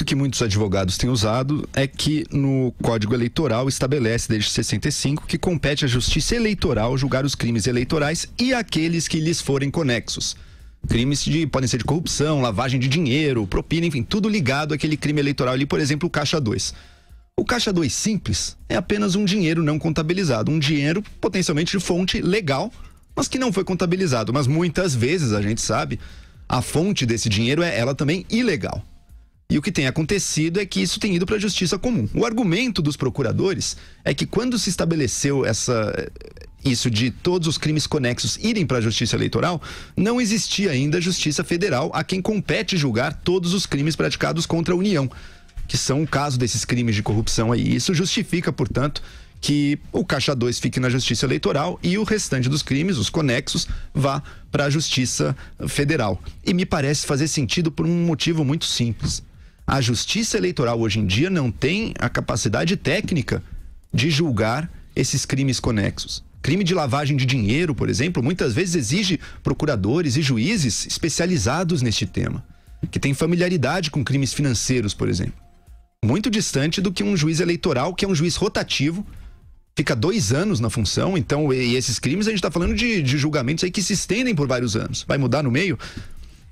conceito que muitos advogados têm usado é que no Código Eleitoral estabelece desde 65 que compete à Justiça Eleitoral julgar os crimes eleitorais e aqueles que lhes forem conexos. Crimes de, podem ser de corrupção, lavagem de dinheiro, propina, enfim, tudo ligado àquele crime eleitoral ali, por exemplo, o Caixa 2. O Caixa 2 simples é apenas um dinheiro não contabilizado, um dinheiro potencialmente de fonte legal, mas que não foi contabilizado. Mas muitas vezes, a gente sabe, a fonte desse dinheiro é ela também ilegal. E o que tem acontecido é que isso tem ido para a justiça comum. O argumento dos procuradores é que quando se estabeleceu essa, isso de todos os crimes conexos irem para a Justiça Eleitoral, não existia ainda a Justiça Federal a quem compete julgar todos os crimes praticados contra a União, que são o caso desses crimes de corrupção aí. Isso justifica, portanto, que o Caixa 2 fique na Justiça Eleitoral e o restante dos crimes, os conexos, vá para a Justiça Federal. E me parece fazer sentido por um motivo muito simples. A Justiça Eleitoral hoje em dia não tem a capacidade técnica de julgar esses crimes conexos. Crime de lavagem de dinheiro, por exemplo, muitas vezes exige procuradores e juízes especializados neste tema, que têm familiaridade com crimes financeiros, por exemplo. Muito distante do que um juiz eleitoral, que é um juiz rotativo, fica dois anos na função, então, e esses crimes a gente está falando de, de julgamentos aí que se estendem por vários anos. Vai mudar no meio?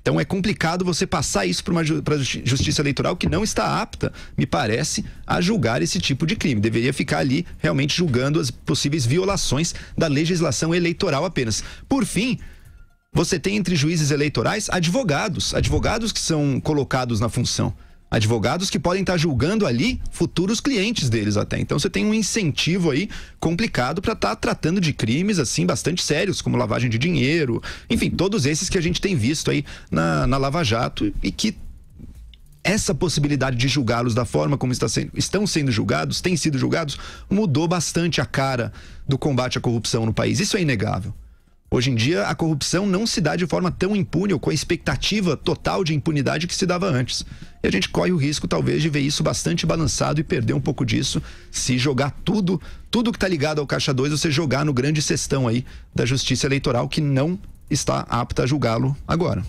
Então é complicado você passar isso para uma pra justiça eleitoral que não está apta, me parece, a julgar esse tipo de crime. Deveria ficar ali realmente julgando as possíveis violações da legislação eleitoral apenas. Por fim, você tem entre juízes eleitorais advogados, advogados que são colocados na função advogados que podem estar julgando ali futuros clientes deles até. Então você tem um incentivo aí complicado para estar tá tratando de crimes assim bastante sérios, como lavagem de dinheiro, enfim, todos esses que a gente tem visto aí na, na Lava Jato e que essa possibilidade de julgá-los da forma como está sendo, estão sendo julgados, têm sido julgados, mudou bastante a cara do combate à corrupção no país. Isso é inegável. Hoje em dia, a corrupção não se dá de forma tão impune ou com a expectativa total de impunidade que se dava antes. E a gente corre o risco, talvez, de ver isso bastante balançado e perder um pouco disso se jogar tudo, tudo que está ligado ao Caixa 2, você jogar no grande cestão aí da Justiça Eleitoral, que não está apta a julgá-lo agora.